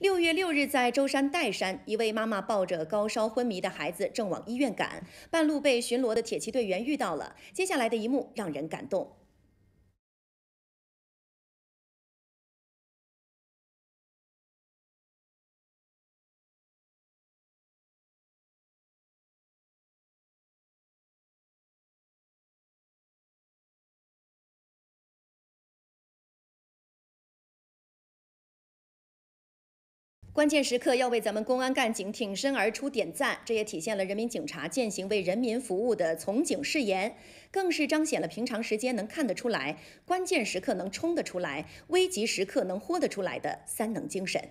六月六日，在舟山岱山，一位妈妈抱着高烧昏迷的孩子正往医院赶，半路被巡逻的铁骑队员遇到了。接下来的一幕让人感动。关键时刻要为咱们公安干警挺身而出点赞，这也体现了人民警察践行为人民服务的从警誓言，更是彰显了平常时间能看得出来，关键时刻能冲得出来，危急时刻能豁得出来的三能精神。